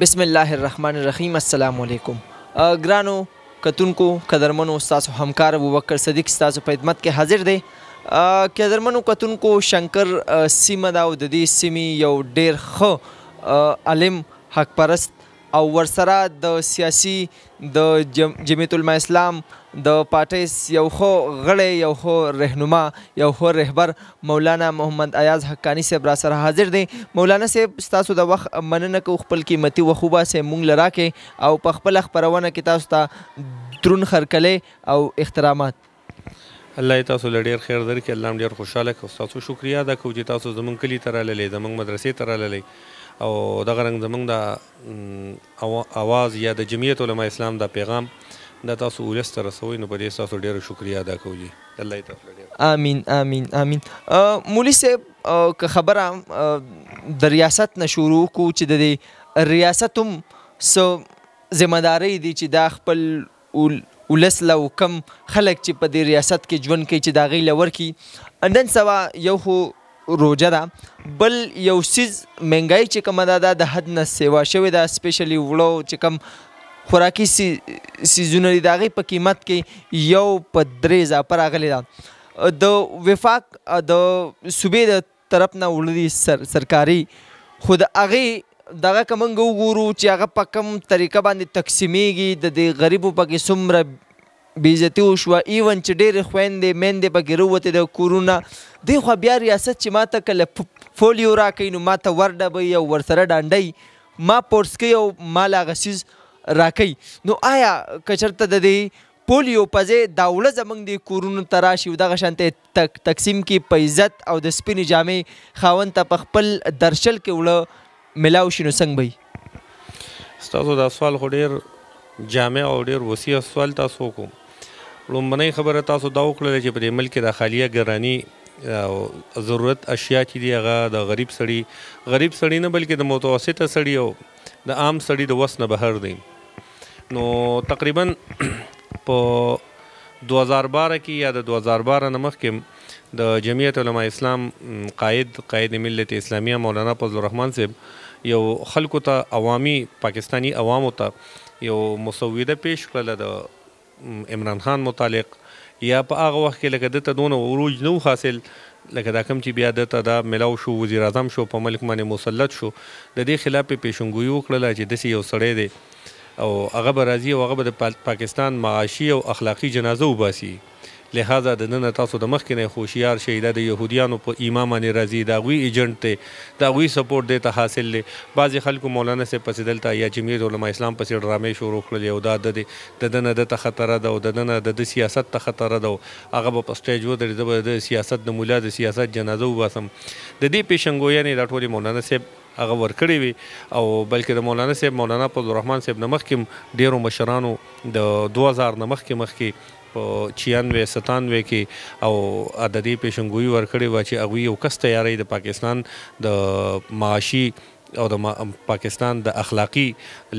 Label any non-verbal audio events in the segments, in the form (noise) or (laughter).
بسم الله الرحمن الرحیم السلام علیکم ګرانو کتونکو قدرمنو تاسو همکار ابوبکر صدیق تاسو په خدمت کې حاضر دی قدرمنو کتونکو شنکر سیمه دا د دې سیمې یو ډیر ښه علم حق پرست او ورسره د سیاسي د جمعیت الاسلام د پارټۍ یو خو غړی یو خو رهنما یو خو رهبر مولانا محمد ایاز حقانی صاحب را سره حاضر دي مولانا صاحب ستاسو د وخت مننه کو خپل قیمتي وخوبه سه مونږ لرا کې او په خپل خبرونه کې تاسو ته درون خرکلې او احترامات الله تاسو لډیر خیر درکې الله هم ډیر خوشاله کړو تاسو شکریا ادا کوم چې تاسو زمونږ کلی ته راللې زمونږ مدرسې ته راللې او دغه رنګ زمونږ د اواز یا د جمعیت علما اسلام دا پیغام دا تاسو ولس ته رسوي نو په دې ستاسو ډېره شکریا ادا کولی الله یې تاسو امین امین امین مولي صاحب که خبره د ریاست نه شروع کو چې د دې ریاست هم سو ذمہ داری دي چې دا خپل ولس لو کم خلک چې په دې ریاست کې ژوند کوي چې دا غي لور کی نن سبا یو خو روجه ده بل یو سیز منګای چې کومه ده د حد نه سیوا شوې ده سپیشلی وړو چې کم خوراکي سیزونه دي د هغې په قیمت کې یو په درې اضافه راغلې ده د وفاق د صوبې د طرف نه وړلي سر سرکاري خو د هغې دغه که موږ وګورو چې هغه په کوم طریقه باندې تقسیمیږي د دې غریبو پکې څومره بېزتي وشوه ایون چې ډېرې خویندې میندې پکې رووتې د کورونه دې خو بیا ریاست چې ما ته کله فولیو راکوي نو ما ته ور ډبوي او ورسره ډانډوي ما پورسکي او ما لا غسیز راکې نو آیا کچرته د دې پولیو پځې داوله زمنګ د کورونو تراشي دغه شانته تقسیم کی په عزت او د سپینې جامې خاون ته په خپل درشل کې وړه ملاو شنو څنګه بي ستاسو د سوال خو ډیر جامع او ډیر وسیع سوال تاسو کوم لومبنۍ خبره تاسو دا وکړه چې په ملک د خالیه ګرانی ضرورت اشیا چې دی هغه د غریب سړی غریب سړی نه بلکې د متوسطه سړی او د عام سړی د وس نه بهر دی نو تقریبا په 2012 کې یا د 2012 نه مخکې د جمعیت علما اسلام قائد قائد ملت اسلامیه مولانا فضل الرحمن صاحب یو خلکو ته عوامي پاکستانی عوامو ته یو مسوده پیش کړل د عمران خان متعلق یا په هغه وخت کې لکه دته دونه عروج نو حاصل لکه دا کم چې بیا دته دا ملاو شو وزیر اعظم شو په ملک باندې مسلط شو د دې خلاف پیشنګوي وکړل چې دسی یو سړی دی او هغه به راځي او هغه به د پاکستان معاشي او اخلاقی جنازه وباسي لہذا د نن تاسو د مخکې نه خوشیار شي د يهوديانو په امامانه راضي دا غوي ایجنټ ته دا غوي سپورټ دیته حاصل لې بعض خلکو مولانا سه پسیدلتا یا جمعیت علما اسلام پسې ډرامې شروع کړلې او دا د د نن د خطر ده او د نن د سیاست ته خطر ده هغه په سټیج و د سیاست د مولا د سیاست جنازه وباسم د دې پیشنګویانه د ټولي مولانا سه هغه ورکړي وي او بلکې د مولانا صاحب مولانا عبدالرحمن صاحب نمخ کې ډیرو مشرانو د 2000 نمخ کې مخ کې په 96 97 کې او عددي پیشنګوي ورکړي و چې هغه یو کس تیاری د پاکستان د معاشي او د پاکستان د اخلاقی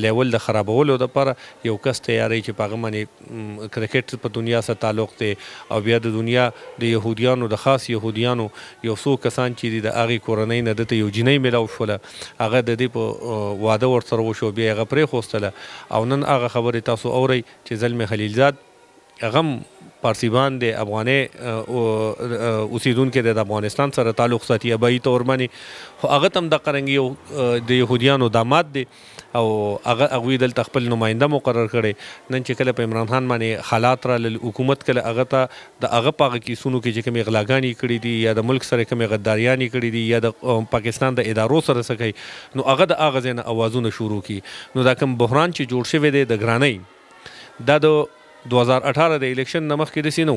لیول د خرابولو لپاره یو کس تیاری چې پاغه باندې کرکټ په دنیا سره تعلق دی او بیا د دنیا د يهوديانو د خاص يهوديانو یو څو کسان چې د اغي کورنۍ نه دته یو جنۍ ملاو شوله هغه د دې په واده ورسره وشو بیا هغه پرې خوستله او نن هغه خبره تاسو اوري چې زلمی خلیلزاد هغه فارسیبان د افغاني اوسیدونکو د افغانستان سره تعلق ساتي ابي تور منی هغه تم د قرنګي د يهوديانو داماد دي او هغه هغه دلته خپل نماینده مقرر کړي نن چې کله په عمران خان باندې حالات را ل حکومت کله هغه ته د هغه پاغه کیسونو کې چې کوم اغلاګانی کړي دي یا د ملک سره کوم غداریانی کړي دي یا د پاکستان د ادارو سره سکی نو هغه د اغه زنه اوازونه شروع کی نو دا کوم بحران چې جوړ شوی دی د ګرانۍ دا د 2018 د الیکشن نمخ کې دسی نه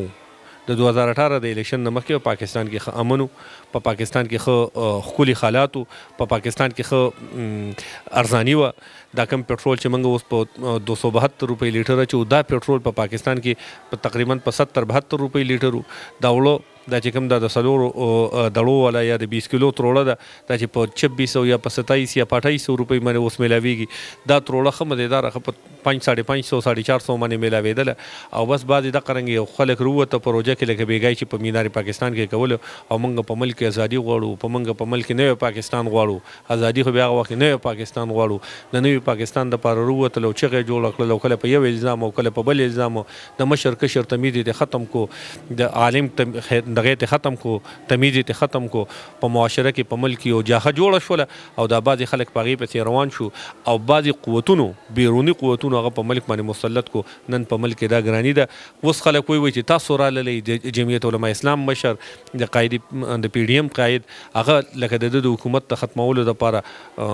د 2018 د الیکشن نمخ کې پاکستان کې خه امنو په پاکستان کې خه خولي حالاتو په پاکستان کې خه ارزانی و دا کم پټرول چې موږ اوس په 272 روپۍ لیټر چې دا پټرول په پاکستان کې په تقریبا په 70 72 روپۍ لیټر دا وړو دا چې کوم دا د سلور دړو ولا یا د 20 کیلو تروړه ده دا چې په 2600 یا په 2700 یا په 2800 روپۍ باندې اوس ملاويږي دا تروړه خمه ده دا رخه په 5 550 450 باندې ملاويدل او بس بعد د قرنګ یو خلک روته پروژه کې لکه بیګای چې په مینار پاکستان کې کول او موږ په ملک ازادي غواړو په موږ په ملک نوې پاکستان غواړو ازادي خو بیا وخت نوې پاکستان غواړو د نوې پاکستان د پاره روته لو چې جوړ کړل او کله په یو الزام او کله په بل الزام د مشر کشر تمیز دي ختم کو د عالم دغه ته ختم کو تمیز ته ختم کو په معاشره کې په ملک یو جاخه جوړ شول او دا بعضی خلک پغی په روان شو او بعضی قوتونو بیرونی قوتونو هغه په ملک باندې مسلط کو نن په ملک دا ګرانی ده وس خلک وی وی چې تاسو را للی جمعیت علما اسلام مشر د قائد د پی ډی ایم قائد هغه لکه د حکومت ته ختمولو لپاره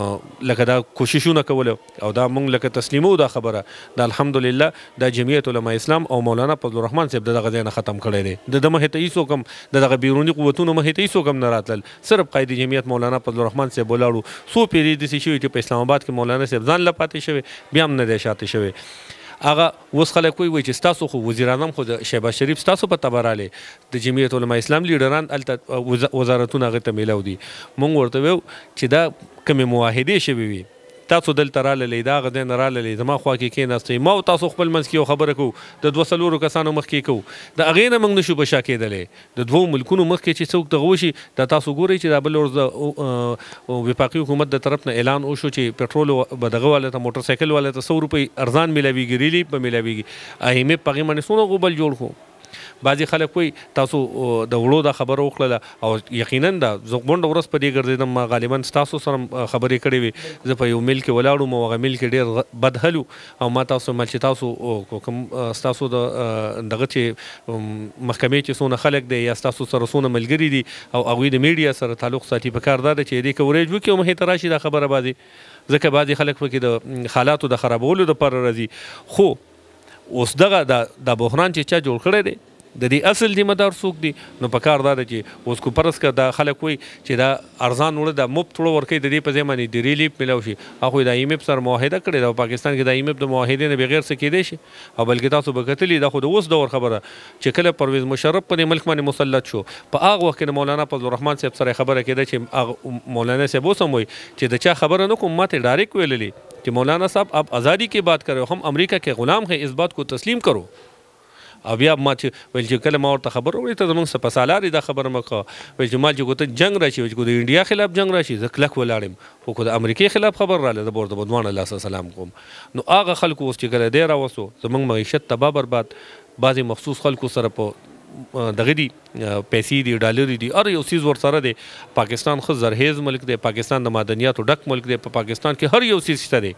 لکه دا کوششونه کول او دا مونږ لکه تسلیمو دا خبره دا الحمدلله د جمعیت علما اسلام او مولانا فضل الرحمن صاحب دغه ځای نه ختم کړی دی د دمه ته هیڅ کوم هم دغه بیرونی قوتونو مخې ته هیڅوک هم نه راتلل صرف قائد جمعیت مولانا فضلالرحمن صاحب ولاړو څو پیری داسې شوي چې په اسلام آباد کې مولانا صاحب ځان لا پاتې شوی بیا هم نه دی شاته شوی هغه اوس خلک وایي چې تاسو خو وزیر اعظم خو د شهباز شریف تاسو په تبراله د جمعیت علما اسلام لیډران الته وزارتونه غته میلاو دي مونږ ورته ویو چې دا کومه معاهده شوی وي تاسو دلته رااله لیدا غدین رااله زما خوا کې کې ناستې ما او تاسو خپل منځ کې خبره کو د دوه سلورو کسانو مخ کې کو د اغې نه موږ نشو بشا کېدلې د دوه ملکونو مخ کې چې څوک د غوشي د تاسو ګوري چې د بل ورځ د وفاقي حکومت د طرف نه اعلان وشو چې پټرول بدغه والے ته موټر سایکل والے ته 100 روپۍ ارزان ملاويږي ریلی په ملاويږي اهمه پغې باندې سونو غبل جوړ کو بعضی خلک وایي تاسو د وړو د خبرو وکړه او یقینا دا زغموند ورس په دې ګرځیدم غالبا تاسو سره خبرې کړې وي زه په یو مل کې ولاړم او هغه مل کې ډېر بدهلو او ما تاسو مل چې تاسو کوم تاسو د دغه چې محکمې چې څونه خلک دی یا تاسو سره څونه ملګری دي او هغه د میډیا سره تعلق ساتي په کار ده چې دې کوریج وکړي او مه تراشي د خبره باندې ځکه بعضی خلک پکې د حالاتو د خرابولو لپاره راځي خو اوس دغه د بحران چې چا جوړ کړی دی د دې اصل ذمہ دار څوک دی نو په کار دا دی چې اوس کو پرس کا د خلک وي چې دا ارزان وړه د مفت وړه ورکې د دې په ځای باندې د ریلیف ملو شي هغه د ایم ایف سره معاهده کړی دا پاکستان کې د ایم ایف د معاهدې نه بغیر څه کېدې شي او بلکې تاسو به کتلی دا خو د اوس دور خبره چې کله پرویز مشرف په ملک باندې مسلط شو په هغه وخت کې مولانا فضل الرحمن صاحب سره خبره کېده چې مولانا صاحب اوسم وي چې د چا خبره نه کوم ماته ډایرک ویللی कि मौलाना साहब आप आज़ादी की बात कर रहे हो हम अमेरिका के ग़ुलाम हैं इस बात को तस्लीम करो او بیا ما چې ویل چې کله ما ورته خبر ورې ته زمونږ سپاسالاري دا خبر مکو ویل چې ما چې کوته جنگ راشي چې د انډیا خلاف جنگ راشي زه کلک ولاړم خو کو د امریکای خلاف خبر رااله د بورد بدوان الله سلام کوم نو هغه خلکو اوس چې کله دی را وسو زمونږ معیشت تبا برباد بعضی مخصوص خلکو سره په دغه دي پیسې دي ډالر دي ار یو سیز ور سره دي پاکستان خو زرهیز ملک دی پاکستان د مدنیاتو ډک ملک دی په پاکستان کې هر یو سیز شته دی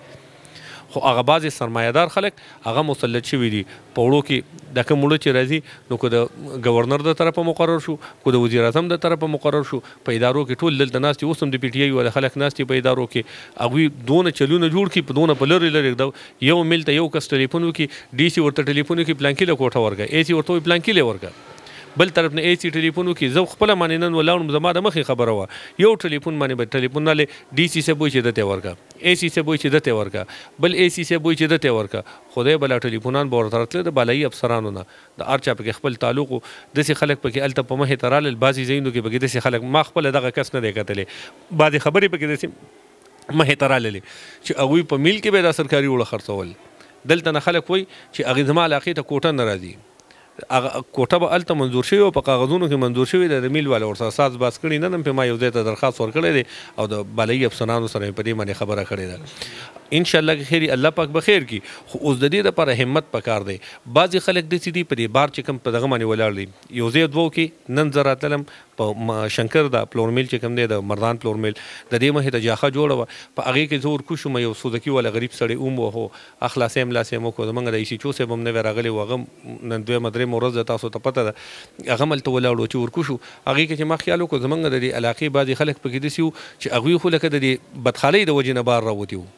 خو هغه بعضې سرمایهدار خلک هغه مسلط شوي دي په وړو کې د کوم وړو چې راځي نو که د ګورنر د طرفه مقرر شو که د وزیر اعظم د طرفه مقرر شو په ادارو کې ټول دلته ناستې اوس هم د پی ټي آی ولا خلک ناستې په ادارو کې هغوی دونه چلونه جوړ کړي په دونه په لرې لرې یو میل ته یو کس ټلیفون وکړي ډي سي ورته ټلیفون وکړي پلانکي له کوټه ورکړه اے سي ورته وایي پلانکي له ورکړه بل طرف نه ایسی ټلیفون وکي زه خپل باندې نن ولاړم زما د مخې خبره و یو ټلیفون باندې به ټلیفون نه ډي سي سه بوي چې دته ورکا ایسی سه بوي چې دته ورکا بل ایسی سه بوي چې دته ورکا خدای بل ټلیفونان به ورته تل د بالای افسرانو نه د ارچا په خپل تعلق د سي خلک پکې الته په مخه ترال البازي زینو کې بګې د سي خلک ما خپل دغه کس نه دی کتلې بعد خبرې پکې د سي مه تراللې چې هغه په میل کې به د سرکاري وړ خرڅول دلته نه خلک وای چې هغه زما علاقې ته کوټه ناراضي کوټه به الته منزور شوی او په کاغذونو کې منزور شوی د رمیل والا ورسره ساز باس کړي نن په ما یو ځای ته درخواست ورکړی دی او د بالایي افسرانو سره په دې باندې خبره کړې ده ان شاء الله خیر الله پاک به خیر کی خو اوس د دې لپاره همت پکار دی بعضی خلک د سیدی په دې بار چې کم په دغه باندې ولاړ دي یو ځای دوو کې نن زراتلم په شنکر د پلور میل چې کم دی د مردان پلور میل د دې مه ته جاخه جوړه په هغه کې زور کو شو مې یو سودکی ولا غریب سړی اوم و هو اخلاصیم لاسیم کو زمنګ د ایسی چوسه بم نه راغلی وغه نن دوه مدرې مورز تاسو ته پته ده هغه ملته ولاړو چې ورکو شو هغه کې چې ما خیال وکړ زمنګ د دې علاقې بعضی خلک پکې دي چې هغه خو لکه د بدخالۍ د وجې نه بار راوتی وو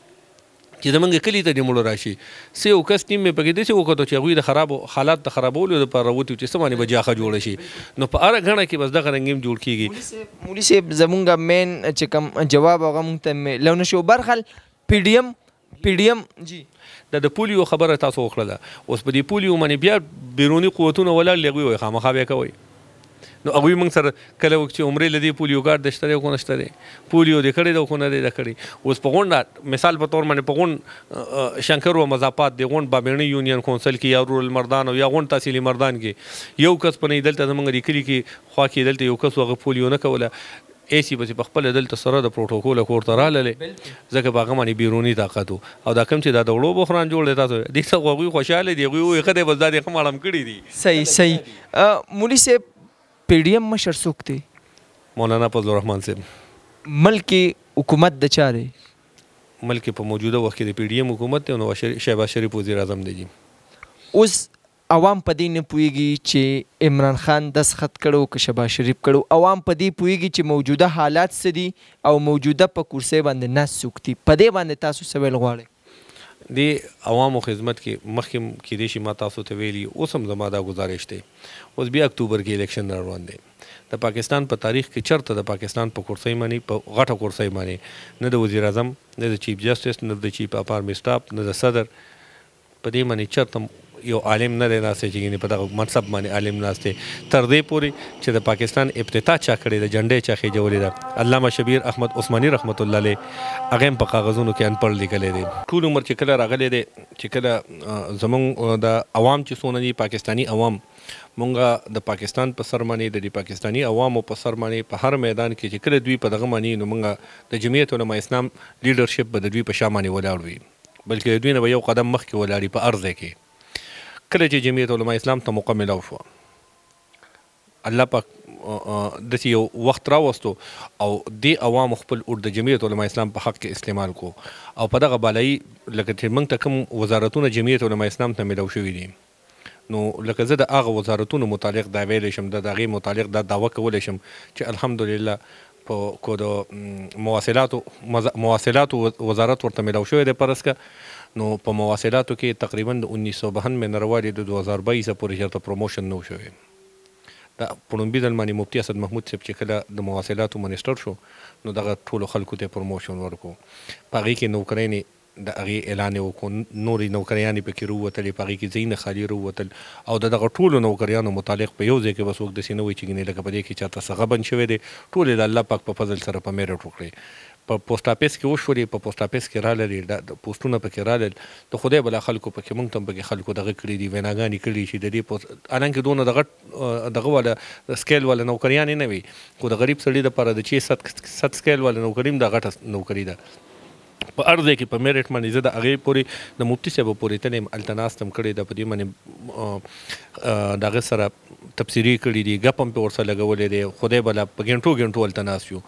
چې زمونږ کلی ته دې مړ راشي سه یو کس ټیم مې پکې دې چې وکړو چې هغه د خراب حالات د خرابولو لپاره راوتی چې سمانه بجاخه جوړ شي نو په اړه غنه کې بس دغه رنگیم جوړ کیږي مولي سه زمونږ مین چې کوم جواب هغه مونږ ته لونه شو برخل پی ډی ایم پی ډی ایم جی د د پولیو خبره تاسو وکړه اوس په دې پولیو باندې بیا بیرونی قوتونه ولاړ لغوي خامخا بیا کوي نو هغه موږ سره کله وخت چې عمرې لدی پولیو کارت دشته کو نشته دی پولیو د کړي د خو نه دی د کړي اوس په غونډه مثال په تور باندې په غون شنکر او مزافات دی غون بابېنی یونین کونسل کې یا رورل مردان او یا غون تحصیلی مردان کې یو کس په نه دلته موږ لیکلي کې خو کې دلته یو کس وغه پولیو نه کوله ایسی به په خپل دلته سره د پروتوکول کور ته رااله ځکه باغه باندې بیرونی طاقت او دا کم چې دا دوړو بخران جوړ لیدا ته د څه غوغي خوشاله دی غوي خدای بس دا د خمالم کړی دی صحیح صحیح مولي سه پیډیم مشر څوک دی مولانا فضل الرحمن صاحب ملکی حکومت د چاره ملکی په موجوده وخت کې د پیډیم حکومت ته نو شهباز شریف وزیر اعظم دی اوس عوام په دې نه پوهیږي چې عمران خان دسخط کړو که شبا شریف کړو عوام په دې پوهیږي چې موجوده حالات څه دي او موجوده په کرسۍ باندې ناست څوک دي په دې باندې تاسو څه ویل غواړئ د عوامو خدمت کې مخکې کې د شي ما تاسو ته ویلي اوس هم زما دا گزارش دی اوس بیا اکتوبر کې الیکشن روان دی د پاکستان په تاریخ کې چرته د پاکستان په کرسۍ باندې په غټه کرسۍ باندې نه د وزیر اعظم نه د چیف جسټس نه د چیف اپارم سټاپ نه د صدر په دې باندې چرته یو عالم نه دی ناسې چې یعنی په دغه منصب باندې عالم ناست دی تر دې پورې چې د پاکستان ابتدا چا کړې د جنډې چا خېجولې ده علامه شبیر احمد عثماني رحمت الله علیه هغه په کاغذونو کې انپړ لیکلې دي ټول عمر چې کله راغلې دي چې کله زمونږ د عوام چې سونه دي پاکستانی عوام مونږه د پاکستان په سرمنې د دې پاکستانی عوامو په سرمنې په هر میدان کې چې کله دوی په دغه معنی نو مونږه د جمعیت علما اسلام لیډرشپ به د دوی په شامانه ولاړ وي بلکې دوی نه یو قدم مخکې ولاړی په ارزه کې کله چې جمعیت علما اسلام ته مکمل شو الله پاک د یو وخت راوستو او د عوام خپل اور د جمعیت علما اسلام په حق کې استعمال کو او په دغه بالای لکه چې موږ ته کوم وزارتونه جمعیت علما اسلام ته ملو شوې دي نو لکه زه د هغه وزارتونو متعلق دا ویل شم د دغه متعلق دا داوا کول شم چې الحمدلله په کو د مواصلاتو مواصلاتو وزارت ورته ملو شوې ده پرسکه نو په مواصلاتو کې تقریبا د 1992 نه راوړې د 2022 پورې چیرته پروموشن نو شوې دا پړومبي د مانی مفتي اسد محمود صاحب چې کله د مواصلاتو منیسټر شو نو دغه ټولو خلکو ته پروموشن ورکو پاره کې نوکرینی د هغه اعلان وکړ نورې نوکریانې پکې وروتلې په هغه کې ځینې خالي وروتل او د دغه ټولو نوکریانو متعلق په یو ځای کې بس وګ د سینوي چګنې لکه په دې کې چاته څنګه بن شوې دي ټول د الله پاک په فضل سره په میرټ وکړي په پوسټ اپیس کې وشورې په پوسټ اپیس کې رااله د پوسټونه پکې رااله ته خدای بل خلکو پکې مونږ تم پکې خلکو دغه کړی دی ویناګانی کړی شي د دې پوسټ انان کې دونه دغه دغه ولا سکیل ولا نوکریان نه وي خو د غریب سړي د لپاره د 6 7 سکیل ولا نوکریم د غټه نوکری ده په ارزه کې په میرټ باندې زه د هغه پوری د مفتي صاحب پوری ته نیم التناستم کړی د پدې باندې دغه سره تفسیری کړی دی غپم په ورسره لګولې دی خدای بل په ګنټو ګنټو التناسیو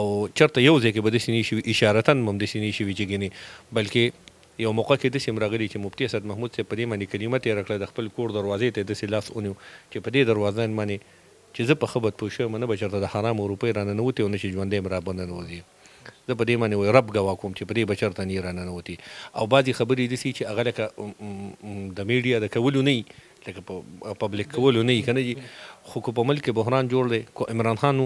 او چرته یو ځکه بده سینې شي اشاره تن مم د سینې شي چې بلکې یو موقع کې د سیمرغلی چې مفتي اسد محمود سي په دې باندې کلمه تیر کړل د خپل کور دروازې ته د سلاس اونیو چې په دې دروازې باندې چې زه په خبرت پوښوم نه بچرته د حرام روپې رانه نوته او نشي ژوندې مرابند نه وځي زه په دې باندې وای رب ګوا کوم چې په دې بچر ته نه راننوتی او بعضی خبرې دسي چې هغه لکه د میډیا د کولو نه لکه په پبلک کولو نه کنه جی خو کو په ملک بحران جوړ دی کو عمران خان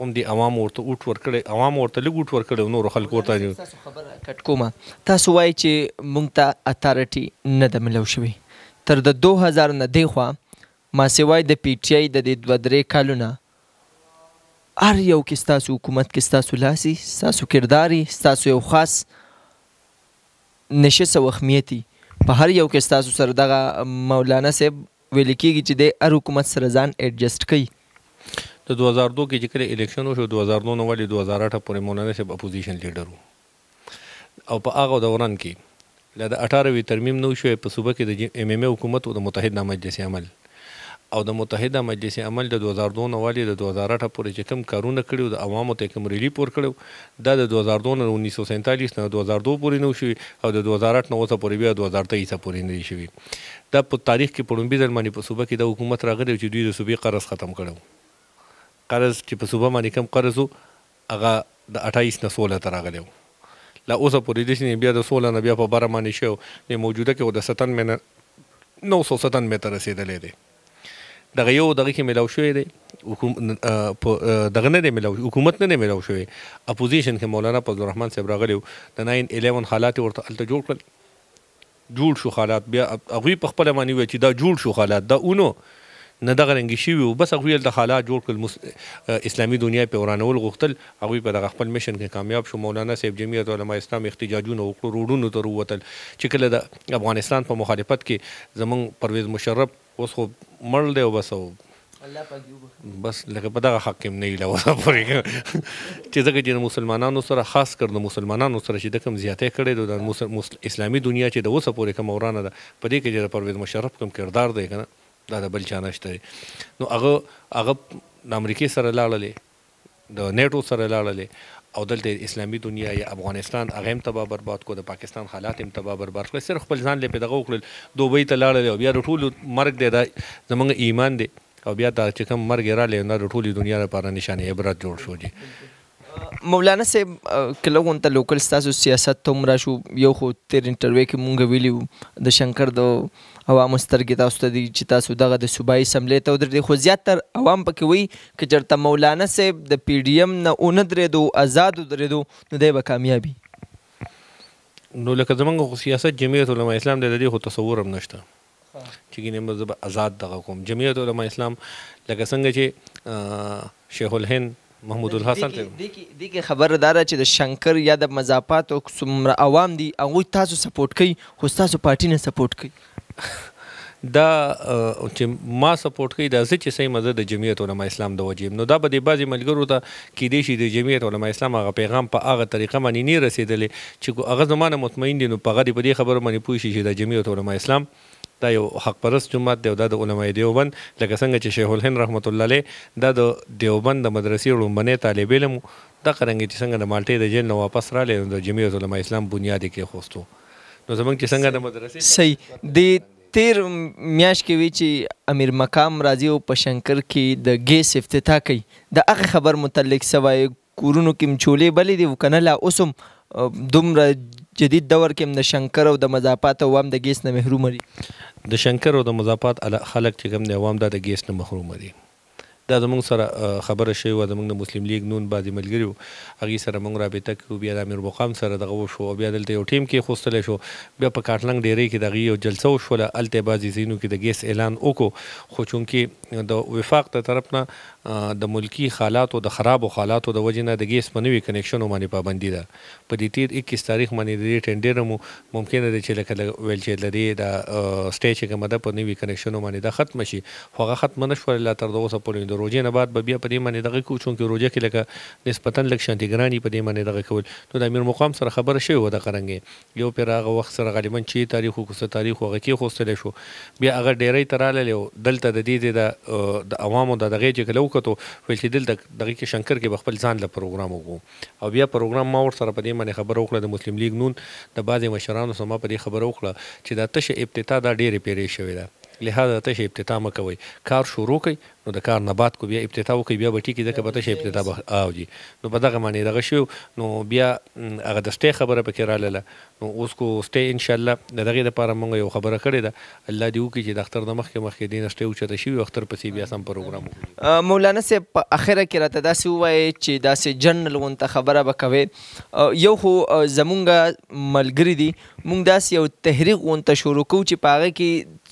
هم دی عوام ورته اوټ ورکړي عوام ورته لګ اوټ ورکړي نور خلکو ورته تاسو خبره کټ کومه تاسو وایي چې مونږ ته اتارټي نه د ملو شوی تر د 2000 نه دی خو ما سیوای د پی ټی آی د دې دوه درې کالونه هر یو کې ستاسو حکومت کې ستاسو لاسي ستاسو کرداري ستاسو یو خاص نشسه وخمیتي په هر یو کې ستاسو سره دغه مولانا صاحب ویل کېږي چې د هر حکومت سره ځان ایڈجسټ کوي د 2002 کې چې کله الیکشن وشو 2009 نو ولې 2008 پورې مولانا صاحب اپوزیشن لیډر وو او په هغه دوران کې له 18 ترمیم نو شوې په صوبه کې د ایم ایم حکومت او د متحده مجلس عمل او د متحده مجلس عمل د 2002 نه والی د 2008 پورې چې کوم کارونه کړیو د عوامو ته کوم ریلی پور کړیو دا د 2002 نه 1947 نه 2002 پورې نو شوی او د 2008 نه اوسه پورې بیا 2023 پورې نه شوی دا په تاریخ کې پړومبي ځل باندې په صوبه کې د حکومت راغلی چې دوی د صوبې قرض ختم کړو قرض چې په صوبه باندې کوم قرض هغه د 28 نه 16 ته راغلی وو لا اوسه پورې د شنې بیا د 16 نه بیا په بره باندې شو د موجوده کې د 97 نه 997 متر رسیدلې ده دغه یو دغه کې ملاو شوې دی حکومت دغه نه دی ملاو حکومت نه دی ملاو شوې اپوزیشن کې مولانا فضل الرحمن صاحب راغلی د 9 11 حالات ورته الته جوړ کړل جوړ شو حالات بیا هغه په خپل معنی وی چې دا جوړ شو حالات دا اونو نه دغه رنګ شي وو بس هغه د حالات جوړ کړل مس... اسلامي دنیا په ورانول غوښتل هغه په دغه خپل میشن کې کامیاب شو مولانا صاحب جمعیت علما اسلام احتجاجونه وکړو روډونو ته وروتل چې کله د افغانستان په مخالفت کې زمون پرویز مشرف اوس خو مړ دی او بس او بس لکه په دغه حاکم نه ایله وسه پورې چې ځکه چې مسلمانانو سره خاص کر د مسلمانانو سره چې د کم زیاتې کړې د اسلامي دنیا چې د وسه پورې کوم ورانه ده په دې کې چې د پرویز مشرف کوم کردار دی کنه دا د بل چا نشته نو هغه هغه د امریکای سره لاړلې د نیټو سره لاړلې او دلته اسلامي دنیا یا افغانستان هغه هم تبا برباد کو د پاکستان حالات هم تبا برباد کو صرف خپل ځان لپاره دغه وکړل دوبۍ ته لاړل او بیا د ټولو مرګ دی دا زمونږ ایمان دی او بیا دا چې کوم مرګ را لې نه د ټولې دنیا لپاره نشانه عبرت جوړ شو دي مولانا صاحب کله غونته لوکل ستاسو سیاست ته مرا شو یو خو تیر انټرویو کې مونږ ویلیو د شنکر د عوام سترګې تاسو ته دي چې تاسو دغه د صوبایي سملې ته ودرې خو زیاتر عوام پکې وي چې چېرته مولانا صاحب د پی ډي ایم نه ونه درېدو آزاد درېدو نو دی به کامیابي نو لکه زمونږ خو سیاست جمعیت علما اسلام د دې خو تصور هم نشته چې ګینه زه به آزاد دغه کوم جمعیت علما اسلام لکه څنګه چې شیخ الهند محمود الحسن ته د دې خبردار چې د شنکر یا د مزافات او څومره عوام دي هغه تاسو سپورټ کوي خو تاسو پارټي نه سپورټ (laughs) کوي دا چې ما سپورټ کوي دا چې صحیح مزه د جمعیت علما اسلام د وجیب نو دا به د بعضی ملګرو ته کې دي چې د جمعیت علما اسلام هغه پیغام په هغه طریقه باندې نه رسیدلې چې هغه زمانه مطمئن دي نو په هغه دې خبره باندې پوه شي چې د جمعیت علما اسلام دا یو حق پرست جماعت دی او دا د علماء دیوبند لکه څنګه چې شیخ الهند رحمت الله علیه دا د دیوبند د مدرسې لومبنه طالب علم دا قرنګ چې څنګه د مالټې د جیل نه واپس راغلی د جمعیت علماء اسلام بنیاد کې خوستو نو زمونږ چې څنګه د مدرسې صحیح د تیر میاش کې وی چې امیر مقام راضی او پشنکر کې د ګیس افتتاح کړي د هغه خبر متعلق سوای کورونو کې مچولې بلې دی وکنه لا اوسم دومره جدید دور کې هم د شنکر او د مضافات او هم د ګیس نه محروم دي د شنکر او د مضافات خلک چې کوم دي عوام د ګیس نه محروم دي دا زموږ سره خبره شوې وه زموږ د مسلم لیگ نون باندې ملګري وو هغې سره موږ رابطه کړو بیا د امیر مقام سره دغه وشو او بیا دلته یو ټیم کې خوستلی شو بیا په کاټلنګ ډیری کې د هغې یو جلسه وشوله هلته یې بعضې ځایونو کې د ګیس اعلان وکړو خو چونکې د وفاق د طرف نه د ملکی حالاتو د خرابو حالاتو د وجې نه د ګیس په نوي کنیکشنو باندې پابندي ده په دې تیر 21 تاریخ باندې د ټینډر مو ممکن ده چې لکه ویل چې لري د سټیج کې مده په نوي کنیکشنو باندې دا ختم شي خو هغه ختم نه شو لا تر اوسه پورې د روزې نه بعد به بیا په دې باندې دغه کو چون کې روزه کې لکه نسبتا لک شانتي ګرانی په دې باندې دغه کول نو د امیر مقام سره خبره شوی و د قرنګې یو پیر هغه وخت سره غالبا چې تاریخ کو څه تاریخ هغه کې خوستل شو بیا هغه ډیرې تراله لیو دلته د دې د عوامو د دغه چې کلو کتو ویل چې دلته دغه کې شنکر کې خپل ځان له پروګرام وګو او بیا پروګرام ما ور سره په دې باندې خبره وکړه د مسلم لیگ نون د بعضې مشرانو سره ما په دې خبره وکړه چې دا تشه ابتدا دا ډېرې پیری شوې ده لهدا ته شی ابتدا مکوي کار شروع کړي نو د کار نه بعد کو بیا ابتدا وکي بیا به ټیکی دغه به ته شی ابتدا به اوږي نو په دغه معنی دغه شی نو بیا هغه د سټې خبره پکې رااله نو اوس کو سټې ان شاء الله دغه لپاره مونږ یو خبره کړې ده الله دې وکړي چې د اختر د مخکې مخکې دین سټې او چته شی اختر پسې بیا سم پروګرام مولانا صاحب په اخره کې راته داسې وایي چې داسې جنرال وانت خبره وکوي یو خو زمونږ ملګری دي مونږ داسې یو تحریک وانت شروع کوو چې پاغه کې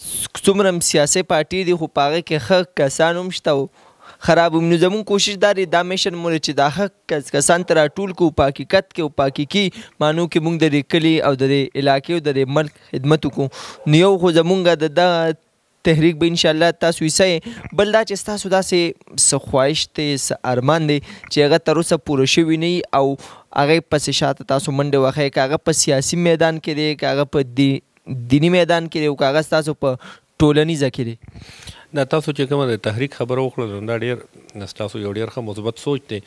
څومره سیاسي پارټي دي خو پاره کې خه کسان هم شته خراب نو زمون کوشش داري دا میشن مول چې دا حق کسان تر ټول کو په حقیقت کې او په حقيقي مانو کې مونږ د کلی او د علاقې او د ملک خدمت وکړو نو یو خو زمونږ د تحریک به ان شاء الله تاسو یې بل دا چې تاسو داسې سخوایش ته س ارمان دی چې هغه تر اوسه پوره شوی نه او هغه پس شاته تاسو منډه وخه کاغه په سیاسي میدان کې دی کاغه په دی دینی میدان کې یو کاغذ تاسو په ټولنیزه کې دی دا تاسو چې کومه د تحریک خبره وکړه دا ډیر نستاسو یو ډیر ښه مثبت سوچ دی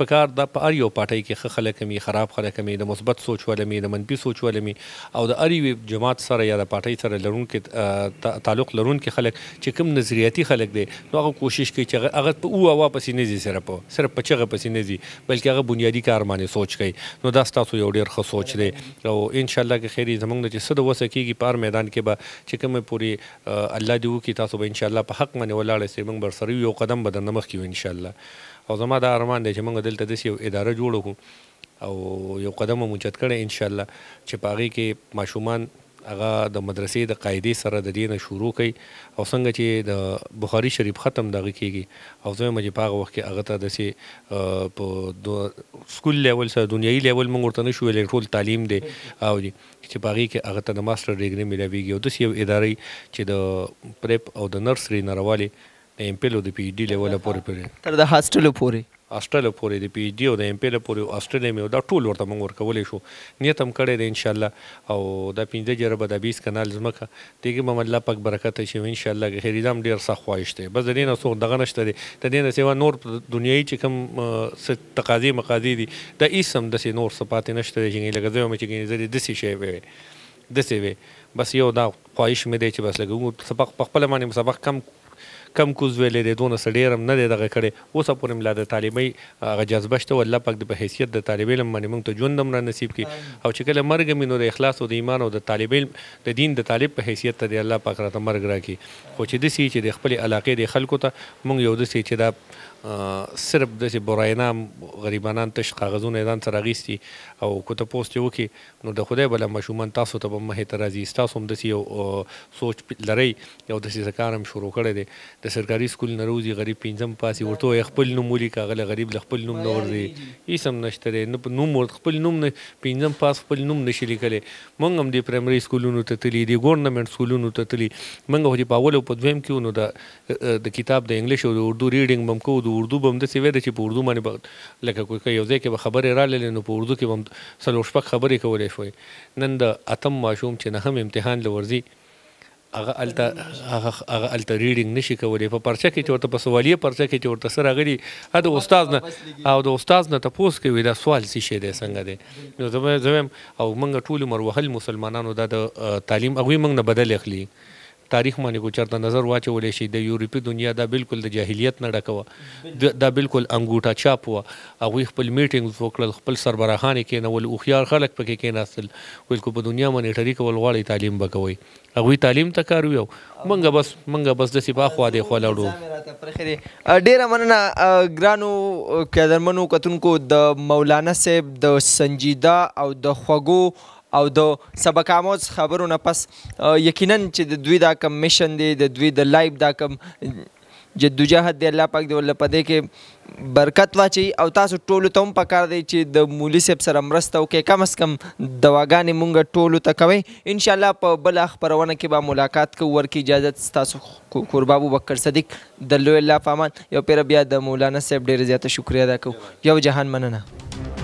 په کار د په اړ یو پټای کې ښه خلک می خراب خلک می د مثبت سوچ ولې می د منفي سوچ ولې می او د اړ جماعت سره یا د پټای سره لرونکو تعلق لرونکو خلک چې کوم نظریاتي خلک دي نو هغه کوشش کوي چې هغه په او واپس نه زی سره په صرف په چغه پسې نه زی بلکې هغه بنیادی کار باندې سوچ کوي نو دا ستاسو یو ډیر ښه سوچ دی او ان شاء الله کې خیری زمونږ چې صد وسه کیږي پار میدان کې به چې کومه پوری الله دیو کې تاسو به ان شاء الله په حق باندې ولاړ سي موږ بر سره یو قدم بدن مخ کې ان شاء الله او زما دا ارمان دی چې موږ دلته د یو اداره جوړ کړو او یو قدم مو چت کړی ان شاء الله چې پاغي کې ماشومان هغه د مدرسې د قاعدې سره د دینه شروع کړي او څنګه چې د بخاری شریف ختم دغه کیږي او زه مې په هغه وخت کې هغه ته د سي په دو سکول لیول سره دنیوي لیول موږ ورته نشو ویل ټول تعلیم دی او دي چې په هغه کې هغه ته د ماستر ډیګري ملويږي او د یو ادارې چې د پریپ او د نرسري نړیوالې ایم پی لو د پی ایچ ډي لیول پورې پورې تر د هاستلو پورې هاستلو پورې د پی ایچ ډي او د ایم پی لو پورې هاستلو مې دا ټول ورته موږ ورکولې شو نیت هم کړی دی ان شاء الله او دا پنځه جربه د 20 کنال زمکه دیګه مم الله پاک برکت شي ان شاء الله غیر دام ډیر څه خواهش دی بس د دې نه څوک دغه نشته دی د دې نه سیوا نور دنیوي چې کوم تقاضي مقاضي دي دا ایسم د نور صفات نشته دی چې لګځو مې چې زری دسی شی وي دسی وي بس یو دا خواهش مې دی چې بس لګو سبق په خپل باندې سبق کم کم کوز ویلې دی دونه سړیرم نه دی دغه کړي اوس په ملا د طالبي هغه جذبه شته ول پاک د په حیثیت د طالب علم باندې موږ ته ژوند را نصیب کی او چې کله مرګ مينو د اخلاص او د ایمان او د طالب علم د دین د طالب په حیثیت ته دی الله پاک راته مرګ راکي خو چې د سې چې د خپل علاقې د خلکو ته موږ یو د سې چې دا صرف د بوراینا غریبانان تش کاغذونه ځان سره غیستي او کوته پوسټ یو کې نو د خدای بل مشومان تاسو ته به اعتراضي تاسو هم د سی سوچ لري یو د سی زکارم شروع کړی دی د سرکاري سکول نروزي غریب پینځم پاسي ورته خپل نوم ولي کاغله غریب خپل نوم نه ورځي هیڅ نشته دی نو نوم خپل نوم نه پینځم پاس خپل نوم نشي لیکلی مونږ هم د پرایمري سکولونو ته تللی دی ګورنمنت سکولونو ته تللی مونږ هغه په اول او په دویم کې نو د کتاب د انګلیش او اردو ریډینګ بم کوو د اردو بم د سیوی چې په اردو باندې لکه کوی یو ځای کې به خبرې رالې نو په اردو کې بم سلو شپک خبرې کولای شوې نن د اتم ماشوم چې نه هم امتحان لورځي هغه الته هغه الته ریډینګ نشي کولای په پرچه کې چورته په سوالیه پرچه کې چورته سره غلي دا استاد نه او د استاد نه تاسو کوي دا سوال څه شي دی څنګه دی نو زموږ او موږ ټول مروحل مسلمانانو دا د تعلیم هغه موږ نه بدل اخلي تاریخ باندې کو چرته نظر واچولې شي د یورپی دنیا دا بالکل د جاهلیت نه ډکوه دا بالکل انګوټا چاپ و هغه خپل میټینګ وکړل خپل سربراهان کې نه ول اوخيار خلک پکې کې ناسل ول کو په دنیا باندې ټری کول غواړي تعلیم بکوي هغه تعلیم ته کار ویو منګه بس منګه بس د سبا خو دې خو لاړو ډیره مننه ګرانو قدرمنو کتونکو د مولانا صاحب د سنجیده او د خوګو او د سبق آموز خبرو نه پس یقینا چې د دوی دا کم میشن دی د دوی د لایب دا کم جدوجہد دی الله پاک دی ول پدې کې برکت واچي او تاسو ټولو ته هم پکار دی چې د مولي سیب سره مرسته وکړي کم اس کم دواګانې مونږ ټولو ته کوي ان شاء الله په بل خبرونه کې به ملاقات کوو ورکې اجازه تاسو قربابو بکر صدیق د لوی الله فامان یو پیر بیا د مولانا سیب ډیر زیاته شکریا ادا کوو یو جهان مننه